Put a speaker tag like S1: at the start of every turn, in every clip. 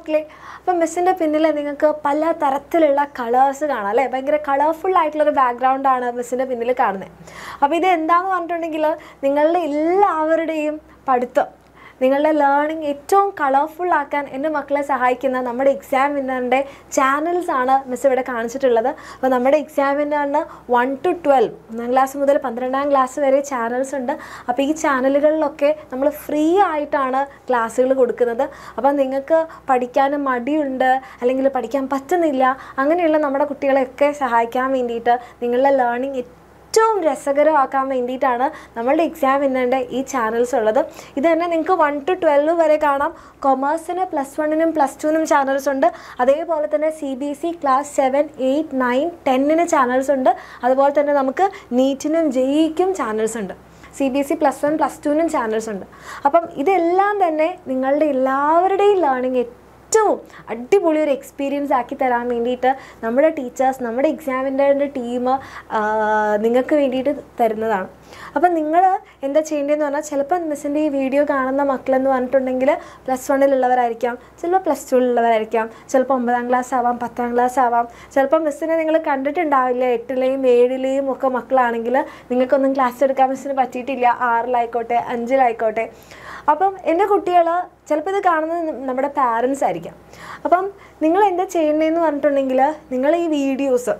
S1: മക്കളെ അപ്പം മിസ്സിൻ്റെ പിന്നിൽ നിങ്ങൾക്ക് പല തരത്തിലുള്ള കളേഴ്സ് കാണാം അല്ലേ ഭയങ്കര കളർഫുൾ ആയിട്ടുള്ളൊരു ബാക്ക്ഗ്രൗണ്ടാണ് മിസ്സിൻ്റെ പിന്നിൽ കാണുന്നത് അപ്പോൾ ഇത് എന്താണെന്ന് പറഞ്ഞിട്ടുണ്ടെങ്കിൽ നിങ്ങളുടെ എല്ലാവരുടെയും പഠിത്തം നിങ്ങളുടെ ലേണിംഗ് ഏറ്റവും കളർഫുൾ ആക്കാൻ എൻ്റെ മക്കളെ സഹായിക്കുന്ന നമ്മുടെ എക്സാം വിന്നറിൻ്റെ ചാനൽസ് ആണ് മിസ് ഇവിടെ കാണിച്ചിട്ടുള്ളത് അപ്പോൾ നമ്മുടെ എക്സാം വിന്നറിന് വൺ ടു ട്വൽവ് ഒന്നാം ക്ലാസ് മുതൽ പന്ത്രണ്ടാം ക്ലാസ് വരെ ചാനൽസ് ഉണ്ട് അപ്പോൾ ഈ ചാനലുകളിലൊക്കെ നമ്മൾ ഫ്രീ ആയിട്ടാണ് ക്ലാസ്സുകൾ കൊടുക്കുന്നത് അപ്പോൾ നിങ്ങൾക്ക് പഠിക്കാനും മടിയുണ്ട് അല്ലെങ്കിൽ പഠിക്കാൻ പറ്റുന്നില്ല അങ്ങനെയുള്ള നമ്മുടെ കുട്ടികളെയൊക്കെ സഹായിക്കാൻ വേണ്ടിയിട്ട് നിങ്ങളുടെ ലേണിംഗ് ഏറ്റവും രസകരമാക്കാൻ വേണ്ടിയിട്ടാണ് നമ്മളുടെ എക്സാം ഇന്നൻ്റെ ഈ ചാനൽസ് ഉള്ളത് ഇത് തന്നെ നിങ്ങൾക്ക് വൺ ടു ട്വൽവ് വരെ കാണാം കൊമേഴ്സിന് പ്ലസ് വണ്ണിനും പ്ലസ് ടുവിനും ചാനൽസ് ഉണ്ട് അതേപോലെ തന്നെ C B S E class seven eight nine ടെന്നിന് ചാനൽസ് ഉണ്ട് അതുപോലെ തന്നെ നമുക്ക് നീറ്റിനും ജെയ്ക്കും ചാനൽസ് ഉണ്ട് C B S E plus one plus ടുവിനും ചാനൽസ് ഉണ്ട് അപ്പം ഇതെല്ലാം തന്നെ നിങ്ങളുടെ എല്ലാവരുടെയും ലേണിംഗ് ഏറ്റവും അടിപൊളി ഒരു എക്സ്പീരിയൻസ് ആക്കി തരാൻ വേണ്ടിയിട്ട് നമ്മുടെ ടീച്ചേഴ്സ് നമ്മുടെ എക്സാമിൻ്റെ ടീം നിങ്ങൾക്ക് വേണ്ടിയിട്ട് തരുന്നതാണ് അപ്പം നിങ്ങൾ എന്താ ചെയ്യേണ്ടതെന്ന് പറഞ്ഞാൽ ചിലപ്പോൾ മിസ്സിൻ്റെ ഈ വീഡിയോ കാണുന്ന മക്കളെന്ന് പറഞ്ഞിട്ടുണ്ടെങ്കിൽ പ്ലസ് വണ്ണിലുള്ളവരായിരിക്കാം ചിലപ്പോൾ പ്ലസ് ടുവിലുള്ളവരായിരിക്കാം ചിലപ്പോൾ ഒമ്പതാം ക്ലാസ് ആവാം പത്താം ക്ലാസ് ആവാം ചിലപ്പോൾ മിസ്സിനെ നിങ്ങൾ കണ്ടിട്ടുണ്ടാവില്ല എട്ടിലെയും ഏഴിലെയും ഒക്കെ മക്കളാണെങ്കിൽ നിങ്ങൾക്കൊന്നും ക്ലാസ് എടുക്കാൻ മിസ്സിന് പറ്റിയിട്ടില്ല ആറിലായിക്കോട്ടെ അഞ്ചിലായിക്കോട്ടെ അപ്പം എൻ്റെ കുട്ടികൾ ചിലപ്പോൾ ഇത് കാണുന്നത് നമ്മുടെ പാരൻസ് ആയിരിക്കാം അപ്പം നിങ്ങൾ എന്താ ചെയ്യേണ്ടതെന്ന് പറഞ്ഞിട്ടുണ്ടെങ്കിൽ നിങ്ങൾ ഈ വീഡിയോസ്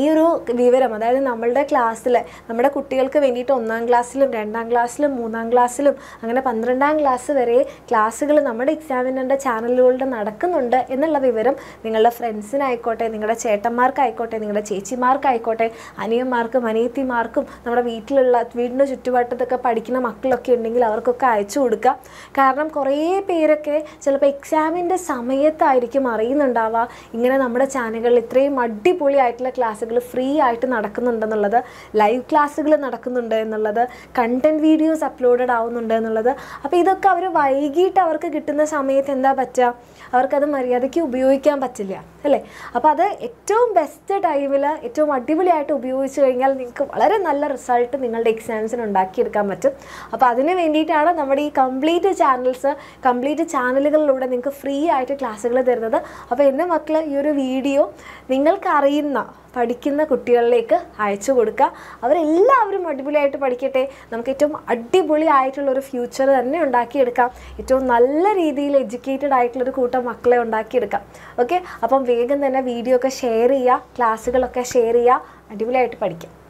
S1: ഈ ഒരു വിവരം അതായത് നമ്മളുടെ ക്ലാസ്സിൽ നമ്മുടെ കുട്ടികൾക്ക് വേണ്ടിയിട്ട് ഒന്നാം ക്ലാസ്സിലും രണ്ടാം ക്ലാസ്സിലും മൂന്നാം ക്ലാസ്സിലും അങ്ങനെ പന്ത്രണ്ടാം ക്ലാസ് വരെ ക്ലാസ്സുകൾ നമ്മുടെ എക്സാമിനറിൻ്റെ ചാനലുകളിലൂടെ നടക്കുന്നുണ്ട് എന്നുള്ള വിവരം നിങ്ങളുടെ ഫ്രണ്ട്സിനായിക്കോട്ടെ നിങ്ങളുടെ ചേട്ടന്മാർക്കായിക്കോട്ടെ നിങ്ങളുടെ ചേച്ചിമാർക്കായിക്കോട്ടെ അനിയന്മാർക്കും അനിയത്തിമാർക്കും നമ്മുടെ വീട്ടിലുള്ള വീടിൻ്റെ ചുറ്റുപാട്ടത്തൊക്കെ പഠിക്കുന്ന മക്കളൊക്കെ ഉണ്ടെങ്കിൽ അവർക്കൊക്കെ അയച്ചു കൊടുക്കാം കാരണം കുറേ പേരൊക്കെ ചിലപ്പോൾ എക്സാമിൻ്റെ സമയത്തായിരിക്കും അറിയുന്നുണ്ടാവുക ഇങ്ങനെ നമ്മുടെ ചാനലുകളിൽ ഇത്രയും അടിപൊളിയായിട്ടുള്ള ക്ലാസ് ക്ലാസ്സുകൾ ഫ്രീ ആയിട്ട് നടക്കുന്നുണ്ടെന്നുള്ളത് ലൈവ് ക്ലാസ്സുകൾ നടക്കുന്നുണ്ട് എന്നുള്ളത് കണ്ടൻറ് വീഡിയോസ് അപ്ലോഡഡ് ആവുന്നുണ്ട് എന്നുള്ളത് അപ്പോൾ ഇതൊക്കെ അവർ വൈകിട്ട് അവർക്ക് കിട്ടുന്ന സമയത്ത് എന്താ പറ്റുക അവർക്കത് മര്യാദയ്ക്ക് ഉപയോഗിക്കാൻ പറ്റില്ല അല്ലേ അപ്പോൾ അത് ഏറ്റവും ബെസ്റ്റ് ടൈമിൽ ഏറ്റവും അടിപൊളിയായിട്ട് ഉപയോഗിച്ച് കഴിഞ്ഞാൽ നിങ്ങൾക്ക് വളരെ നല്ല റിസൾട്ട് നിങ്ങളുടെ എക്സാംസിന് ഉണ്ടാക്കിയെടുക്കാൻ പറ്റും അപ്പോൾ അതിന് വേണ്ടിയിട്ടാണ് നമ്മുടെ ഈ കംപ്ലീറ്റ് ചാനൽസ് കംപ്ലീറ്റ് ചാനലുകളിലൂടെ നിങ്ങൾക്ക് ഫ്രീ ആയിട്ട് ക്ലാസ്സുകൾ തരുന്നത് അപ്പോൾ എൻ്റെ മക്കൾ ഈ ഒരു വീഡിയോ നിങ്ങൾക്കറിയുന്ന പഠിക്കുന്ന കുട്ടികളിലേക്ക് അയച്ചു കൊടുക്കുക അവരെല്ലാവരും അടിപൊളിയായിട്ട് പഠിക്കട്ടെ നമുക്ക് ഏറ്റവും അടിപൊളി ആയിട്ടുള്ള ഒരു ഫ്യൂച്ചർ തന്നെ ഉണ്ടാക്കിയെടുക്കാം ഏറ്റവും നല്ല രീതിയിൽ എഡ്യൂക്കേറ്റഡ് ആയിട്ടുള്ളൊരു കൂട്ടം മക്കളെ ഉണ്ടാക്കിയെടുക്കാം ഓക്കെ അപ്പം വേഗം തന്നെ വീഡിയോ ഒക്കെ ഷെയർ ചെയ്യുക ക്ലാസ്സുകളൊക്കെ ഷെയർ ചെയ്യുക അടിപൊളിയായിട്ട് പഠിക്കാം